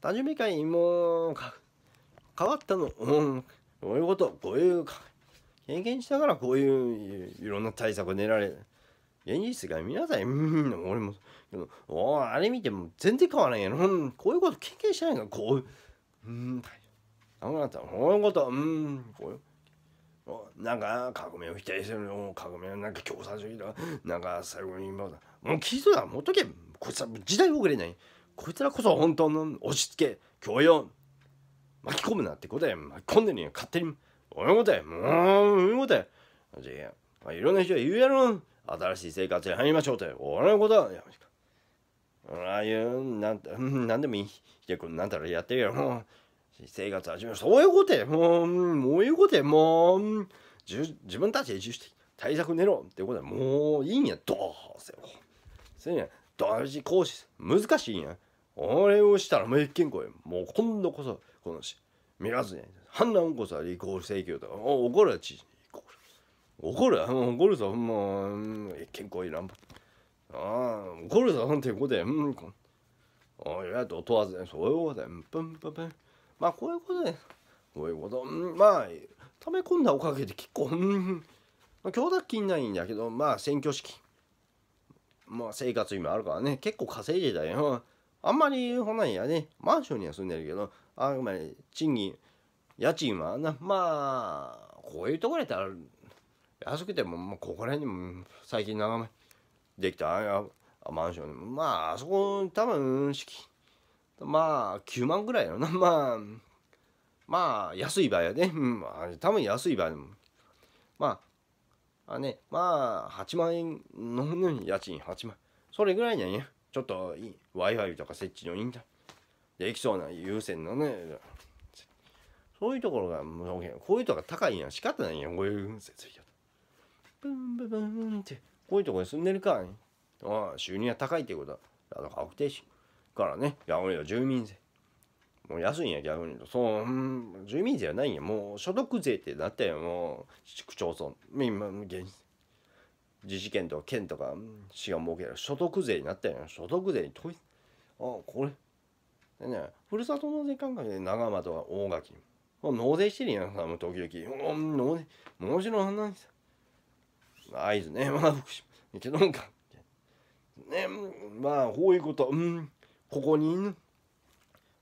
多重見解もか変わったの、うん、こういうこと、こういう経験したからこういういろんな対策を練られ現実が皆さん、うん、俺も、おあれ見ても全然変わらんやろ、うん、こういうこと経験しないかこういう、うん、あなた、こういうこと、うん、こういう。なんか革命を否定するの革命なんか共産主義だなんか最後に今だもう聞いそうだ持っとけこいつは時代遅れないこいつらこそ本当の押し付け強要巻き込むなってことで巻き込んでるよ勝手に俺のことやもういうことやじゃあいろんな人が言うやろ新しい生活に入りましょうって俺のことはやああいうなんなんでもいいひなんだろうやってるよもう生活始めそういうことやもうもういうことやもうじ自分たちで自主的対策練ろうってことはもういいんやどうせそういうや大事講師難しいんや俺をしたらもう一見これもう今度こそこのし見らずに判断こそ離婚請求とか怒るやち怒る怒るぞもう一見こういう乱暴ああ怒るぞなんていうことやうんおいやと問わずねそういうことやぷんぷんぷんまあこういうことやこういうことまあ溜め込んだおかげで結構うん供託金ないんだけどまあ選挙資金まあ生活今あるからね結構稼いでたよあんまりほないやね、マンションには住んでるけど、あんまり賃金、家賃はな、まあ、こういうところやったら、安くても、もうここら辺にも最近長めできたマンションでも、まあ、あそこ、多分式、まあ、9万ぐらいやろな、まあ、まあ、安い場合やね、うん、多分安い場合でも、まあ、あね、まあ、8万円の家賃、8万、それぐらいなんや。ちょっと Wi-Fi とか設置のインタできそうな優先のね、そういうところが、こういうとこが高いんや、仕方ないんや、こういう設備ブンブンブンって、こういうとこに住んでるかい、ね、ああ、収入は高いってことだ。だから確定しからね、逆に言う住民税。もう安いんや、逆に言うと。そう、うん、住民税はないんや。もう所得税ってなったよ、もう、市区町村。今、現実。自治権とか県とか市が設ける所得税になったよ所得税に問いあこれでねふるさと納税感覚で長間とか大垣納税してるやんさもう時々うん納税もちろんあんな合図ね まあ福島けどんかねまあこういうことうんここにいる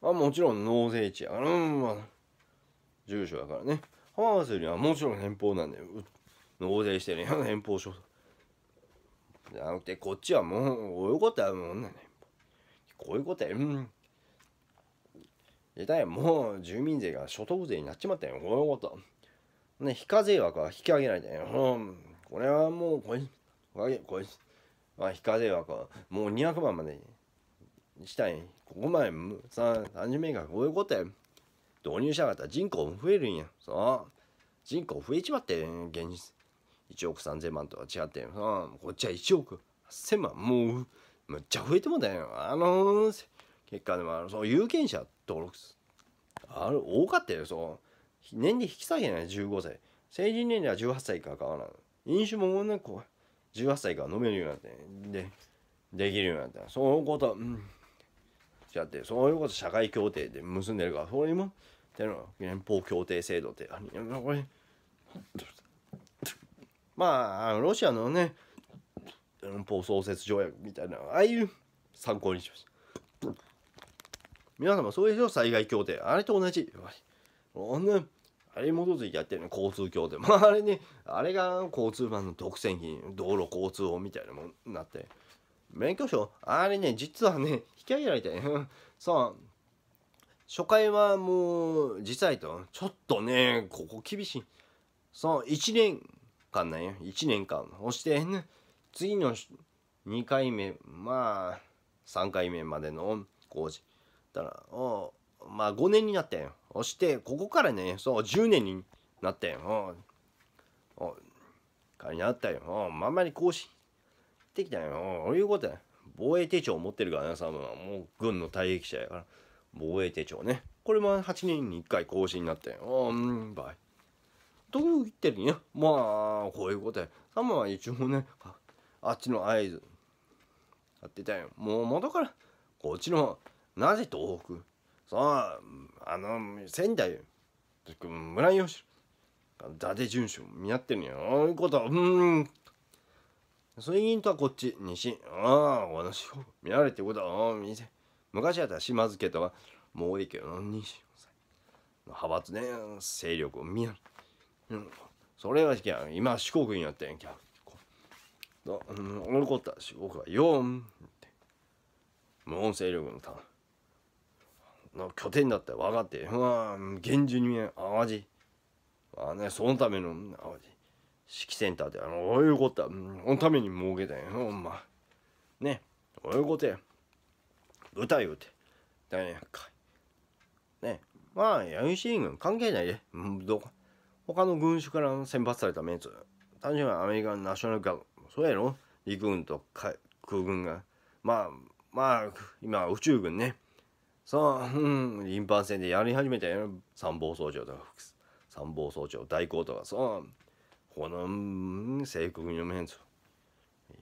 まあもちろん納税地やからうんまあ住所やからね浜松よりはもちろん返方なんで納税してるやん返方所じゃなくてこっちはもうこういうことはもんねこういうことやうんだいもう住民税が所得税になっちまったよこういうことね非課税枠は引き上げないでよ、うん、これはもうこいこいこいまあ、非課税枠はもう200万までしたいここまでさ30名がこういうことや導入したかった人口増えるんやそう人口増えちまって現実1億3000万とは違って、うん、こっちは1億8000万もうむっちゃ増えてもだよあのー、結果でもあのその有権者登録あれ多かったよそう年齢引き下げない15歳成人年齢は18歳かか変わらない飲酒も女こう18歳から飲めるようになってでできるようになったそういうことうん違ってそういうこと社会協定で結んでるからそれもっての連邦協定制度ってあこれまあロシアのね連邦創設条約みたいなああいう参考にしました皆様そうでしょ災害協定あれと同じあれに基づいてやってるの交通協定まああれねあれが交通版の独占品道路交通法みたいなもんなって免許証あれね実はね引き上げられてそう 初回はもう実際とちょっとねここ厳しいそう1年んないよ1年間押してね次の2回目まあ3回目までの工事だからおまあ5年になったよ押してここからねそう10年になったよおおかになったよおまんまり更新できたよおいうことや防衛手帳を持ってるからねさもう軍の退役者やから防衛手帳ねこれも8年に1回更新になったよおんばいと言ってるねまあこういうことやサムは一応ねあっちの合図やってたよもう元からこっちのなぜ東北さああの仙台村吉伊達順守見合ってるんやあういうことうん水銀とはこっち西ああ私を見られてことは昔やったら島津家とはいいけど西派閥ね勢力を見合ううん、それはきゃ今四国になってんきゃ。と、うん、怒った四国は4って。無音声力のたの拠点だって分かって、うわ厳重に見え淡路。まあね、そのための淡路。指揮センターで、あの、おいうこと、うん、そのために設けたんや、ほんま。ね、おいうことや。舞台をって。だね、か。ね、まあ、ヤンシーン関係ないで。うん、どうか。他の軍種から選抜されたメンツ単純にアメリカのナショナルガードそうやろ陸軍と空軍がまあまあ今宇宙軍ねそううん輪番戦でやり始めたよ参謀総長とか参謀総長代行とかうこの制服軍のメンツ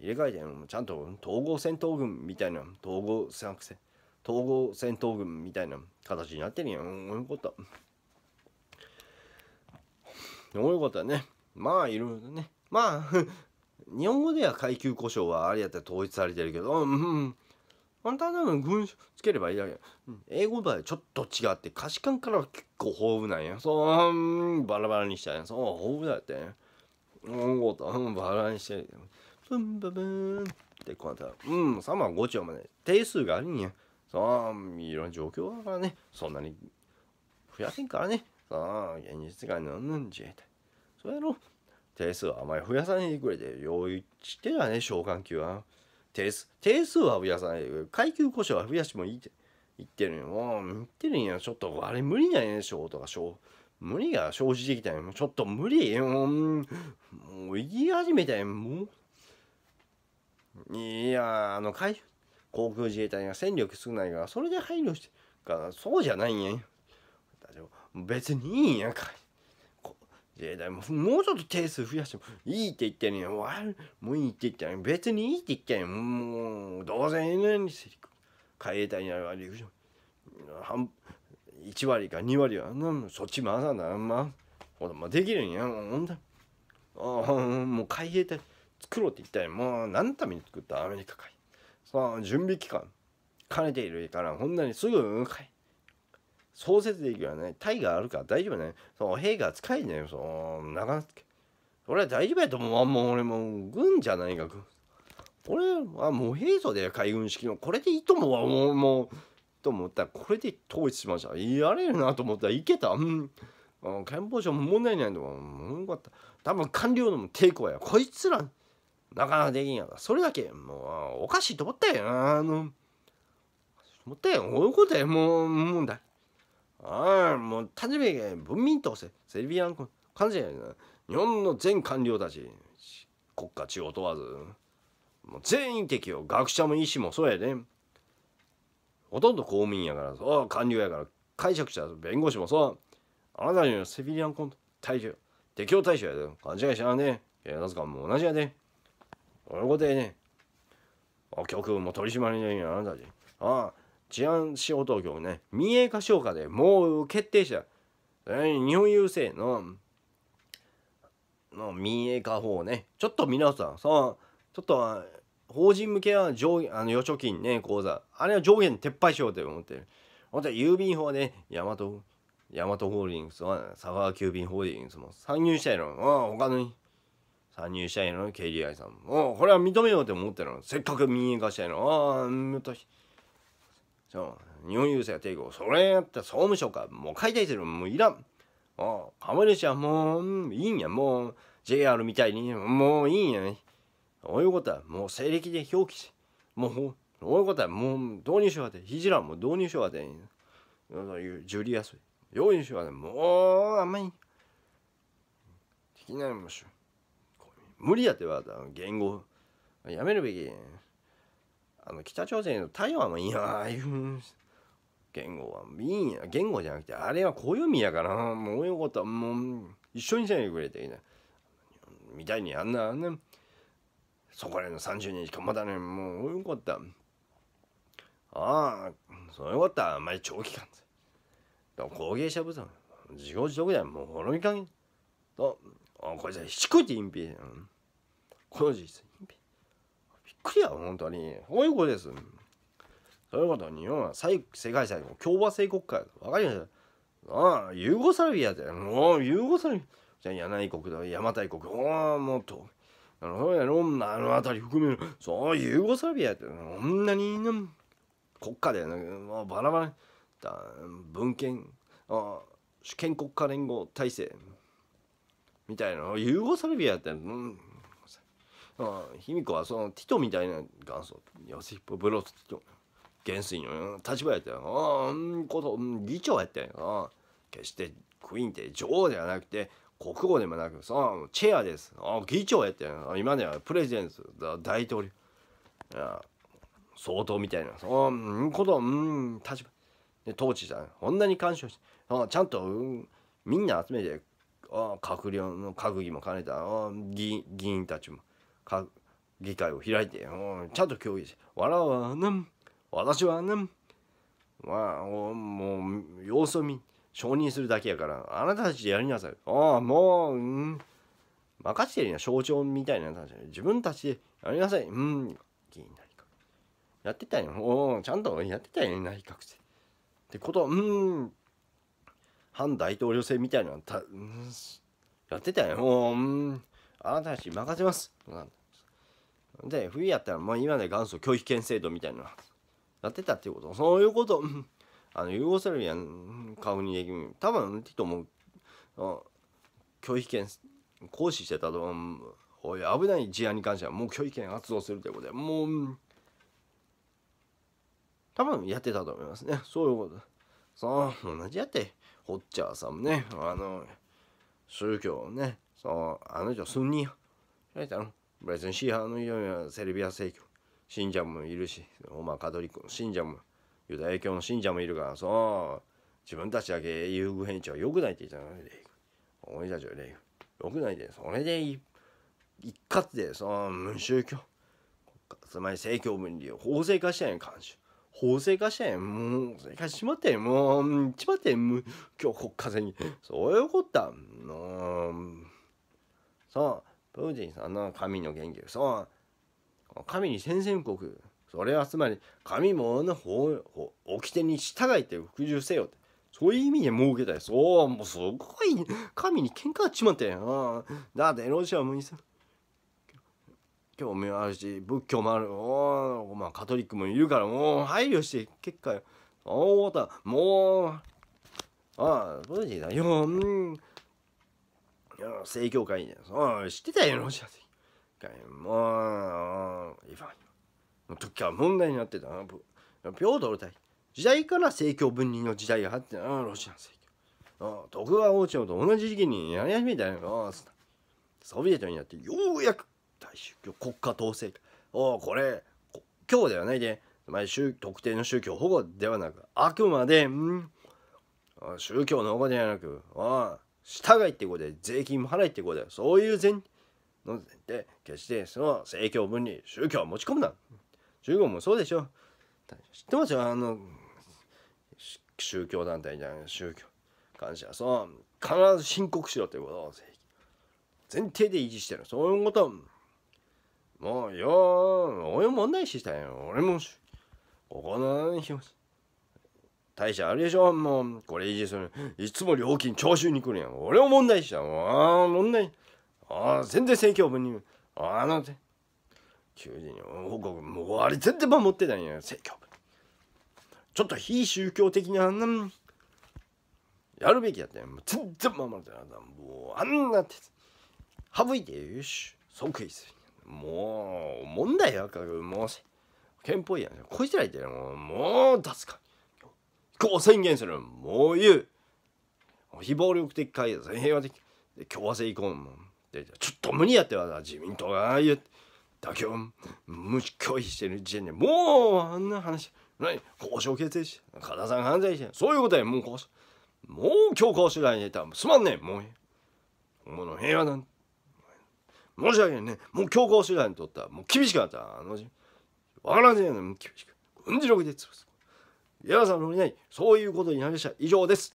入れ替えてちゃんと統合戦闘軍みたいな統合戦統合戦闘軍みたいな形になってるやん思った。そういうことはねまあいろいろねまあ 日本語では階級故障はあれやったら統一されてるけどうんあんたの文書つければいいだけ、英語場合ちょっと違って価値観からは結構豊富なんやそう、うん、バラバラにしたやそう豊富だってうんごと、うん、バラバラにしてるブンブブーンってこうなったらうん三万五兆まで定数があるんやそういろんな状況だからねそんなに増やせんからねさあ、現実が何なんじゃいた。それの定数はあまり増やさないでくれて、用意してやね、召喚級は。定数、定数は増やさないでくれ。階級故障は増やしてもいいって。言ってるよ。もう言ってるんや。ちょっとあれ無理なよね、とかート無理が生じてきたよ。もうちょっと無理よ。もう言い始めたよ。もう。いや、あの、海、航空自衛隊が戦力少ないから、それで配慮して、からそうじゃないんや。別にいいんやんかいももうちょっと定数増やしてもいいって言ってんねんもういいって言ってんねん別にいいって言ってんねんもうどうせねんにせり海兵隊になら陸上半1割か2割はなんそっち回さんだあんまあ、できるんやほんとあもう海兵隊作ろうって言ったらもう何のために作ったアメリカ海さあ準備期間兼ねているからほんなにすぐい。創設できるよね。タイがあるから大丈夫ね。その兵が使えねよ。その長俺は大丈夫やと思う。あん俺も軍じゃないが。俺はもう兵装で海軍式のこれでいいと思うわ。もう、もう、と思ったらこれで統一しました。やれるなと思ったらいけた。うん。憲法上も問題ないと思う。ん、かった。多分官僚の抵抗や。こいつら、なかなかできんやそれだけ、もう、おかしいと思ったよあの、思ったよ。こういうことや。もう、もうだ。あもう単純に文民とせセルビアの感じやな日本の全官僚たち国家中を問わずもう全員敵よ学者も医師もそうやねほとんど公民やからそう官僚やから解釈者弁護士もそうあなたはセビリアンコン対象適応対象やで勘違いしなね警察官も同じやで俺のことやねお局も取り締まりのよあなたにああ治安司法当局ね民営化消化でもう決定した日本郵政のの民営化法をねちょっと皆さんさちょっと法人向けは上あの預貯金ね口座あれは上限撤廃しようと思ってるほんと郵便法ね大和ヤマトホールディングスは佐川急便ホールディングスも参入したいのうん他の参入したいの KDI さんもこれは認めようと思ってるのせっかく民営化したいのああ難しそう日本郵政が帝国それやったら総務省かもう解体するもういらんあ株主はもういいんやもう JR みたいにもういいんやねそういうことはもう西暦で表記しもうそういうことはもう導入しようがてひじらも導入しようがてジュリアス用意しようがてもうあんまりできないましょ無理やっては言語やめるべきやあの北朝鮮の台湾もいいやいう言語はいいんや言語じゃなくてあれは暦やからもうよかったもう一緒にせんでくれていいみたいにあんなねそこらの30年しかまだねもうよかったああそうよかったまり長期間だ後継者不足自業自得だよもうかとあこいつはしつこいって隠蔽この事実隠蔽くりや本当にこういうことですそういうことは日本は最世界最共和制国家わかりましたああユーゴサラビアでもうユーゴサラビアじゃあ柳国だ邪馬台国おおもっとあのそうやろあの辺り含めるそうユーゴサラビアってこんなに国家で、よねもうバラバラだ文献ああ主権国家連合体制みたいなユーゴサラビアって、うん、うん、卑弥呼はそのティトみたいな元祖ヨセヒポブロスティト元帥の立場やったよ、うん、こと、議長やったよ、決してクイーンって女王ではなくて国王でもなくそう、チェアですあ議長やったよ今ではプレゼンス大統領総統みたいなそう、ん、ことうん立場で統治じゃこんなに干渉してあちゃんと、ん、みんな集めてあ閣僚の閣議も兼ねた議議員たちも議会を開いて、うん、ちゃんと協議して「笑うわぬん私はぬん」まあ、もう様子を見承認するだけやからあなたたちでやりなさいああもう、うん、任せてるな象徴みたいな自分たちでやりなさいうん議員内閣やってたよおちゃんとやってたよ内閣ってってことうん反大統領制みたいなた、うん、やってたようんあなたたち任せますで冬やったらもう今で元祖拒否権制度みたいなやってたっていうことそういうことあのユーゴスラビアの顔にでき多分ティも拒否権行使してたと思うおい危ない事案に関してはもう拒否権発動するということでもう多分やってたと思いますねそういうことそう、同じやってホッチャーさんもねあの宗教をねそう、あの人スンニや。何だろ別にシーハーのようにはセルビア正教。信者もいるし、お前カトリックの信者も、ユダヤ教の信者もいるから、そう、自分たちだけ優遇返事は良くないって言ったのよ、俺たちは礼儀。良くないで、それで一括で、その無宗教。つまり政教分離を法制化したやん、監修。法制化したやん、もう、制化しまってもう、ちまってん、今日国家戦に。そういうことだ。もうそうプーチンさんの神の言及。そう神に宣戦布告それはつまり神もの掟に従いて服従せよってそういう意味で儲けたよそうもうすごい神に喧嘩っちまったよだってロシアも理さ興味あるし仏教もあるお、お、まあ、カトリックもいるからもう配慮して結果よおおたもうああプーチンさようん正教会に、知ってたよ、ロシア正教会。もう、今、の時は問題になってた。ピョードル大時代から政教分離の時代があってロシアの教。徳川王朝と同じ時期にやり始めたよ。ソビエトになってようやく大宗教国家統制。おこれ、今日ではないで、宗特定の宗教保護ではなく、あくまで、ん宗教の保護ではなく、ああ従いっていうことで税金も払いっていうことでそういう前のて、決してその政教分離宗教を持ち込むな中国もそうでしょ知ってますよあの宗教団体じゃない宗教関してはその必ず申告しろっいうことを前提で維持してるそういうこともうよ俺も問題視したよ俺もここの話大社あるでしょもう、これいいですよ。いつも料金徴収に来るやん。俺も問題しう。ああ、問題。ああ、全然政教分に。ああ、なんて。急人に報告、もうあれ全然守ってたんや。政教。分。ちょっと非宗教的な、んやるべきやったんもう全然守ってなかった。もう、あんなって。省いてよし。即位する。もう、問題やから、もう、憲法やん。こいつら言ってもう、もう出すか。こう宣言するもう言う非暴力的解決平和的共和制こ移行でちょっと無理やっては自民党がああいう妥協無視拒否してる時点でもうあんな話何交渉決定し加田さん犯罪者そういうことやもう交渉もう強行手段にいたすまんねんもう今の平和なん申し訳ないねもう強行手段にとったもう厳しくなったあの時分からんせやね厳しく軍事力で潰す山さんのそういうことになりました以上です